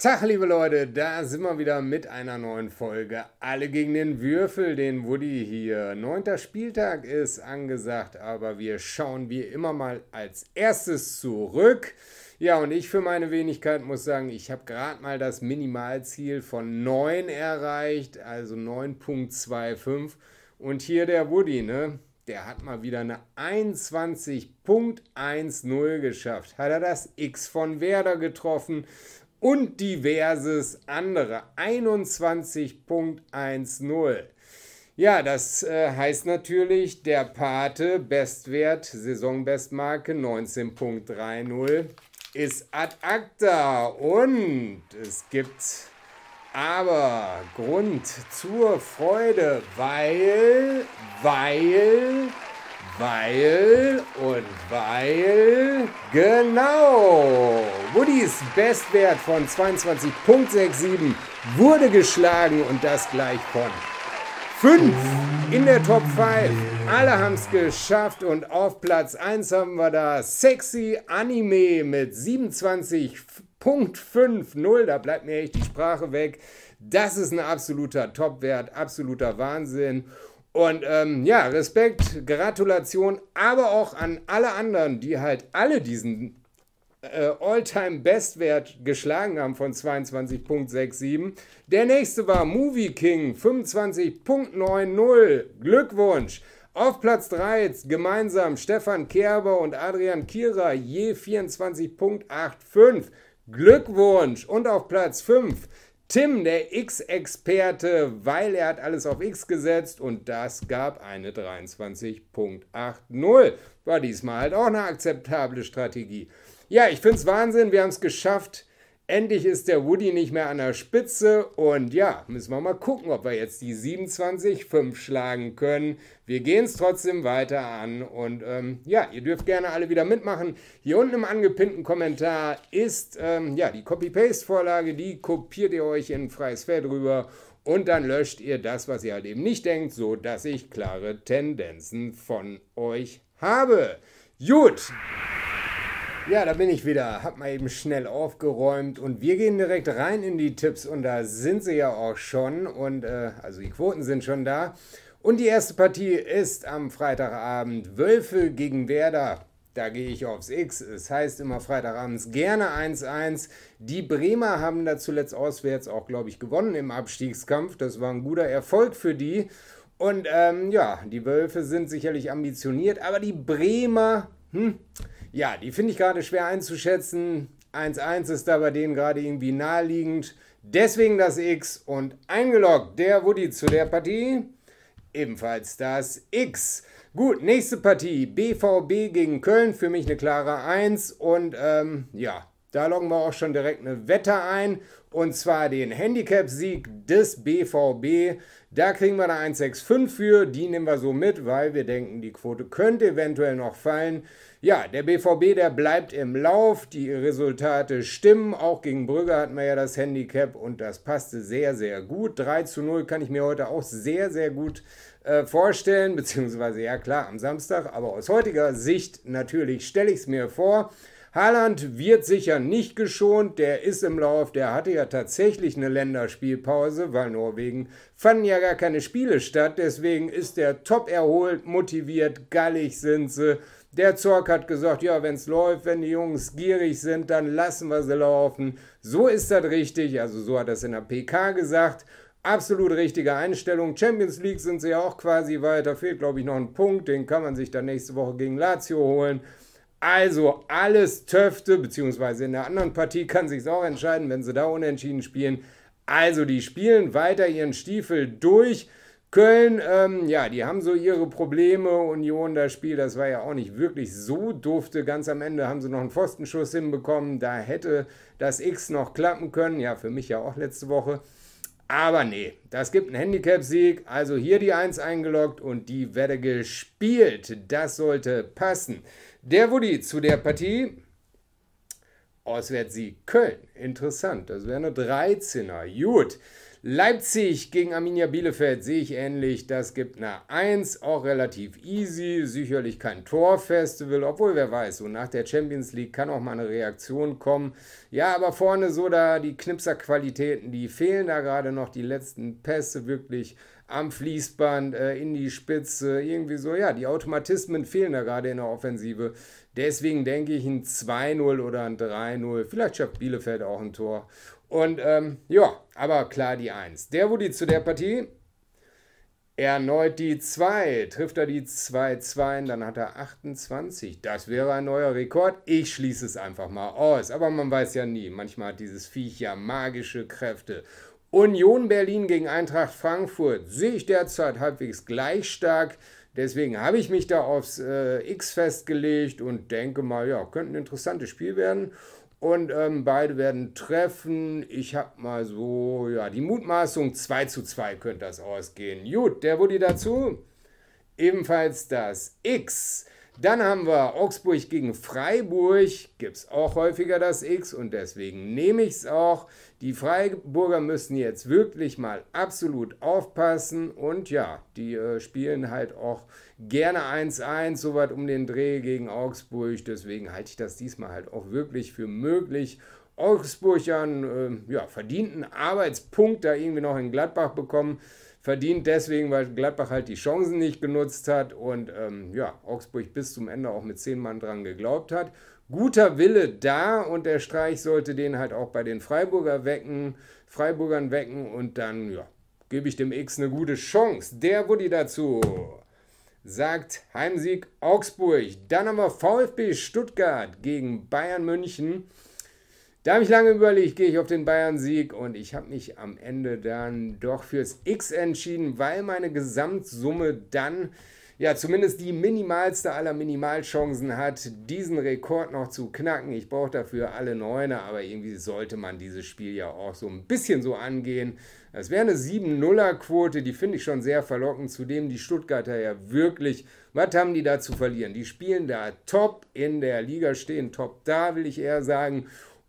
Tag, liebe Leute, da sind wir wieder mit einer neuen Folge. Alle gegen den Würfel, den Woody hier. Neunter Spieltag ist angesagt, aber wir schauen wie immer mal als erstes zurück. Ja, und ich für meine Wenigkeit muss sagen, ich habe gerade mal das Minimalziel von 9 erreicht, also 9.25. Und hier der Woody, ne? Der hat mal wieder eine 21.10 geschafft. Hat er das X von Werder getroffen? und diverses andere. 21.10. Ja, das äh, heißt natürlich der Pate Bestwert, Saisonbestmarke 19.30 ist ad acta und es gibt aber Grund zur Freude, weil, weil weil und weil, genau, Woodys Bestwert von 22.67 wurde geschlagen und das gleich von 5 in der Top 5. Alle haben es geschafft und auf Platz 1 haben wir da Sexy Anime mit 27.50. Da bleibt mir echt die Sprache weg. Das ist ein absoluter Topwert, absoluter Wahnsinn. Und ähm, ja, Respekt, Gratulation, aber auch an alle anderen, die halt alle diesen äh, All-Time-Bestwert geschlagen haben von 22.67. Der nächste war Movie King 25.90. Glückwunsch! Auf Platz 3 gemeinsam Stefan Kerber und Adrian Kira je 24.85. Glückwunsch! Und auf Platz 5 Tim, der X-Experte, weil er hat alles auf X gesetzt und das gab eine 23.80. War diesmal halt auch eine akzeptable Strategie. Ja, ich finde es Wahnsinn, wir haben es geschafft, Endlich ist der Woody nicht mehr an der Spitze und ja, müssen wir mal gucken, ob wir jetzt die 27,5 schlagen können. Wir gehen es trotzdem weiter an und ähm, ja, ihr dürft gerne alle wieder mitmachen. Hier unten im angepinnten Kommentar ist ähm, ja die Copy-Paste-Vorlage, die kopiert ihr euch in freies Feld rüber und dann löscht ihr das, was ihr halt eben nicht denkt, so dass ich klare Tendenzen von euch habe. Gut. Ja, da bin ich wieder. Hab mal eben schnell aufgeräumt und wir gehen direkt rein in die Tipps und da sind sie ja auch schon und äh, also die Quoten sind schon da. Und die erste Partie ist am Freitagabend Wölfe gegen Werder. Da gehe ich aufs X. Es heißt immer Freitagabends gerne 1-1. Die Bremer haben da zuletzt auswärts auch, glaube ich, gewonnen im Abstiegskampf. Das war ein guter Erfolg für die. Und ähm, ja, die Wölfe sind sicherlich ambitioniert, aber die Bremer, hm, ja, die finde ich gerade schwer einzuschätzen. 1-1 ist da bei denen gerade irgendwie naheliegend. Deswegen das X und eingeloggt der Woody zu der Partie. Ebenfalls das X. Gut, nächste Partie. BVB gegen Köln. Für mich eine klare 1. Und ähm, ja, da loggen wir auch schon direkt eine Wette ein und zwar den Handicap-Sieg des BVB. Da kriegen wir eine 1,65 für, die nehmen wir so mit, weil wir denken, die Quote könnte eventuell noch fallen. Ja, der BVB, der bleibt im Lauf, die Resultate stimmen, auch gegen Brügge hatten wir ja das Handicap und das passte sehr, sehr gut. 3 zu 0 kann ich mir heute auch sehr, sehr gut äh, vorstellen, beziehungsweise ja klar am Samstag, aber aus heutiger Sicht natürlich stelle ich es mir vor. Haaland wird sicher nicht geschont, der ist im Lauf, der hatte ja tatsächlich eine Länderspielpause, weil Norwegen fanden ja gar keine Spiele statt, deswegen ist der top erholt, motiviert, gallig sind sie. Der Zorg hat gesagt, ja, wenn es läuft, wenn die Jungs gierig sind, dann lassen wir sie laufen. So ist das richtig, also so hat das in der PK gesagt. Absolut richtige Einstellung. Champions League sind sie ja auch quasi weiter. Fehlt, glaube ich, noch ein Punkt. Den kann man sich dann nächste Woche gegen Lazio holen. Also alles Töfte, beziehungsweise in der anderen Partie kann sich auch entscheiden, wenn sie da unentschieden spielen. Also die spielen weiter ihren Stiefel durch. Köln, ähm, ja, die haben so ihre Probleme. Union, das Spiel, das war ja auch nicht wirklich so dufte. Ganz am Ende haben sie noch einen Pfostenschuss hinbekommen. Da hätte das X noch klappen können. Ja, für mich ja auch letzte Woche. Aber nee, das gibt einen Handicap-Sieg. Also hier die 1 eingeloggt und die werde gespielt. Das sollte passen. Der Woody zu der Partie. Auswärtssieg Köln. Interessant. Das wäre eine 13er. Gut. Leipzig gegen Arminia Bielefeld sehe ich ähnlich. Das gibt eine 1, auch relativ easy. Sicherlich kein Torfestival, obwohl wer weiß, so nach der Champions League kann auch mal eine Reaktion kommen. Ja, aber vorne so da die Knipserqualitäten, die fehlen da gerade noch. Die letzten Pässe wirklich am Fließband, äh, in die Spitze, irgendwie so. Ja, die Automatismen fehlen da gerade in der Offensive. Deswegen denke ich ein 2-0 oder ein 3-0. Vielleicht schafft Bielefeld auch ein Tor. Und ähm, ja, aber klar die 1. Der Woody zu der Partie. Erneut die 2. Trifft er die 2-2, dann hat er 28. Das wäre ein neuer Rekord. Ich schließe es einfach mal aus. Aber man weiß ja nie. Manchmal hat dieses Viech ja magische Kräfte. Union Berlin gegen Eintracht Frankfurt sehe ich derzeit halbwegs gleich stark. Deswegen habe ich mich da aufs äh, X festgelegt und denke mal, ja, könnte ein interessantes Spiel werden. Und ähm, beide werden treffen. Ich habe mal so, ja, die Mutmaßung 2 zu 2 könnte das ausgehen. Gut, der wurde dazu. Ebenfalls das X. Dann haben wir Augsburg gegen Freiburg. Gibt es auch häufiger das X und deswegen nehme ich es auch. Die Freiburger müssen jetzt wirklich mal absolut aufpassen und ja, die äh, spielen halt auch gerne 1-1, soweit um den Dreh gegen Augsburg. Deswegen halte ich das diesmal halt auch wirklich für möglich. Augsburg ja einen äh, ja, verdienten Arbeitspunkt da irgendwie noch in Gladbach bekommen. Verdient deswegen, weil Gladbach halt die Chancen nicht genutzt hat und ähm, ja, Augsburg bis zum Ende auch mit zehn Mann dran geglaubt hat. Guter Wille da und der Streich sollte den halt auch bei den Freiburger wecken, Freiburgern wecken und dann, ja, gebe ich dem X eine gute Chance. Der Woody dazu sagt Heimsieg Augsburg. Dann haben wir VfB Stuttgart gegen Bayern München. Da habe ich lange überlegt, gehe ich auf den Bayern-Sieg und ich habe mich am Ende dann doch fürs X entschieden, weil meine Gesamtsumme dann ja zumindest die minimalste aller Minimalchancen hat, diesen Rekord noch zu knacken. Ich brauche dafür alle Neune, aber irgendwie sollte man dieses Spiel ja auch so ein bisschen so angehen. Es wäre eine 7-0er-Quote, die finde ich schon sehr verlockend. Zudem die Stuttgarter ja wirklich, was haben die da zu verlieren? Die spielen da top in der Liga, stehen top da, will ich eher sagen.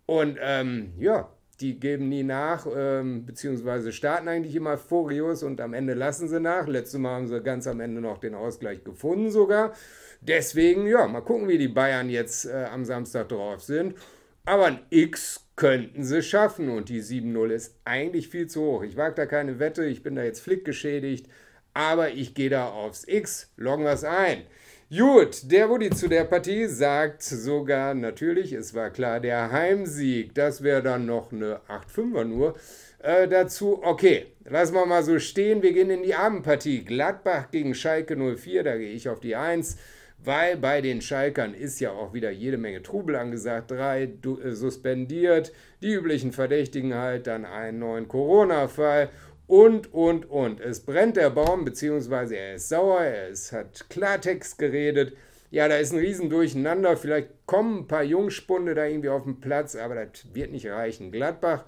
Und ähm, ja, die geben nie nach, ähm, beziehungsweise starten eigentlich immer furios und am Ende lassen sie nach. Letztes Mal haben sie ganz am Ende noch den Ausgleich gefunden sogar. Deswegen, ja, mal gucken, wie die Bayern jetzt äh, am Samstag drauf sind. Aber ein X könnten sie schaffen und die 7-0 ist eigentlich viel zu hoch. Ich wage da keine Wette, ich bin da jetzt flickgeschädigt, aber ich gehe da aufs X, loggen wir es ein. Gut, der Woody zu der Partie sagt sogar, natürlich, es war klar, der Heimsieg, das wäre dann noch eine 8-5er nur. Äh, dazu, okay, lassen wir mal so stehen, wir gehen in die Abendpartie. Gladbach gegen Schalke 04, da gehe ich auf die 1 weil bei den Schalkern ist ja auch wieder jede Menge Trubel angesagt. Drei du, äh, suspendiert, die üblichen Verdächtigen halt, dann einen neuen Corona-Fall und, und, und. Es brennt der Baum, beziehungsweise er ist sauer, er hat Klartext geredet. Ja, da ist ein Riesendurcheinander. Vielleicht kommen ein paar Jungspunde da irgendwie auf den Platz, aber das wird nicht reichen. Gladbach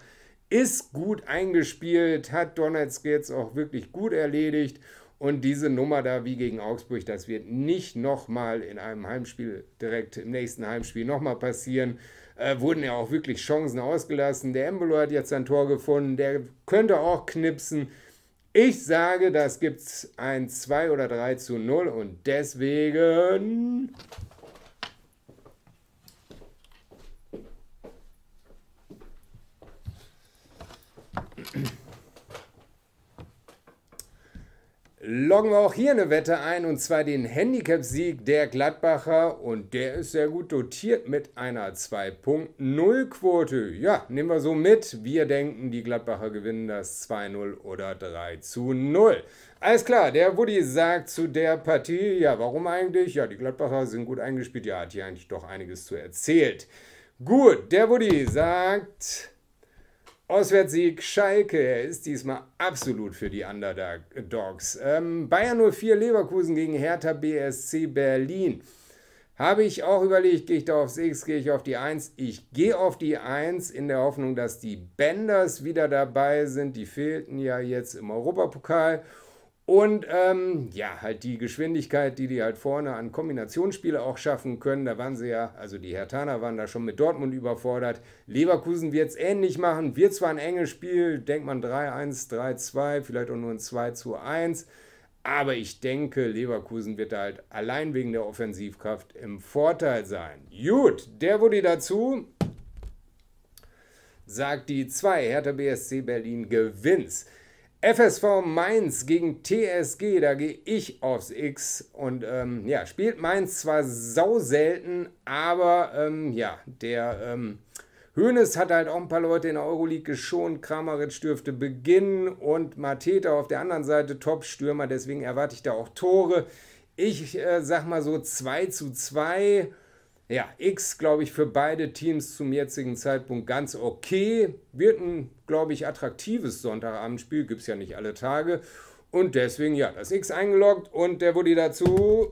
ist gut eingespielt, hat Donetsk jetzt auch wirklich gut erledigt. Und diese Nummer da wie gegen Augsburg, das wird nicht nochmal in einem Heimspiel, direkt im nächsten Heimspiel nochmal passieren. Äh, wurden ja auch wirklich Chancen ausgelassen. Der Embolo hat jetzt sein Tor gefunden, der könnte auch knipsen. Ich sage, das gibt es ein 2 oder 3 zu 0 und deswegen loggen wir auch hier eine Wette ein und zwar den Handicapsieg der Gladbacher und der ist sehr gut dotiert mit einer 2.0 Quote. Ja, nehmen wir so mit. Wir denken, die Gladbacher gewinnen das 2-0 oder 3-0. Alles klar, der Woody sagt zu der Partie, ja, warum eigentlich? Ja, die Gladbacher sind gut eingespielt. Ja, hat hier eigentlich doch einiges zu erzählt. Gut, der Woody sagt Auswärtssieg Schalke ist diesmal absolut für die Underdogs. Ähm, Bayern 04 Leverkusen gegen Hertha BSC Berlin. Habe ich auch überlegt, gehe ich da auf 6, gehe ich auf die 1. Ich gehe auf die 1 in der Hoffnung, dass die Benders wieder dabei sind. Die fehlten ja jetzt im Europapokal. Und ähm, ja, halt die Geschwindigkeit, die die halt vorne an Kombinationsspiele auch schaffen können, da waren sie ja, also die Hertaner waren da schon mit Dortmund überfordert. Leverkusen wird es ähnlich machen, wird zwar ein enges Spiel, denkt man 3-1, 3-2, vielleicht auch nur ein 2-1, aber ich denke, Leverkusen wird da halt allein wegen der Offensivkraft im Vorteil sein. Gut, der wurde dazu, sagt die 2, Hertha BSC Berlin gewinnt. FSV Mainz gegen TSG, da gehe ich aufs X und ähm, ja, spielt Mainz zwar sau selten, aber ähm, ja, der ähm, Hoeneß hat halt auch ein paar Leute in der Euroleague geschont, Kramaric dürfte beginnen und Mateta auf der anderen Seite Top-Stürmer, deswegen erwarte ich da auch Tore. Ich äh, sag mal so 2 zu 2 ja, X, glaube ich, für beide Teams zum jetzigen Zeitpunkt ganz okay. Wird ein, glaube ich, attraktives Sonntagabendspiel. Gibt es ja nicht alle Tage. Und deswegen, ja, das X eingeloggt und der Woody dazu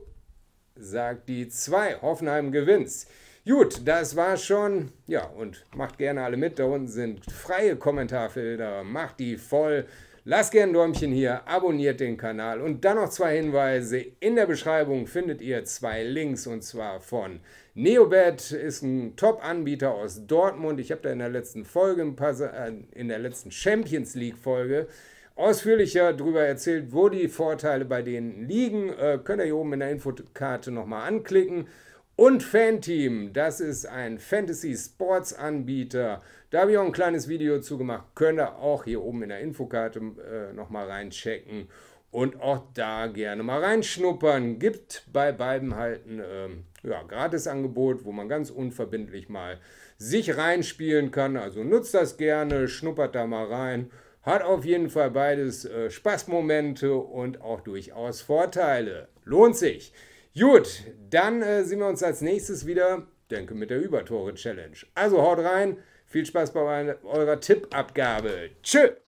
sagt die 2. Hoffenheim gewinnt's. Gut, das war schon. Ja, und macht gerne alle mit. Da unten sind freie Kommentarfelder. Macht die voll. Lasst gerne ein Däumchen hier, abonniert den Kanal und dann noch zwei Hinweise. In der Beschreibung findet ihr zwei Links und zwar von Neobet ist ein Top-Anbieter aus Dortmund. Ich habe da in der letzten Folge, äh, in der letzten Champions League-Folge ausführlicher darüber erzählt, wo die Vorteile bei denen liegen. Äh, könnt ihr hier oben in der Infokarte nochmal anklicken. Und Fanteam, das ist ein Fantasy Sports Anbieter. Da habe ich auch ein kleines Video zu gemacht. Könnt ihr auch hier oben in der Infokarte äh, nochmal reinchecken und auch da gerne mal reinschnuppern. Gibt bei beiden halt ein ähm, ja, Gratisangebot, wo man ganz unverbindlich mal sich reinspielen kann. Also nutzt das gerne, schnuppert da mal rein. Hat auf jeden Fall beides äh, Spaßmomente und auch durchaus Vorteile. Lohnt sich. Gut, dann äh, sehen wir uns als nächstes wieder, denke mit der Übertore-Challenge. Also haut rein, viel Spaß bei eurer Tippabgabe. Tschö!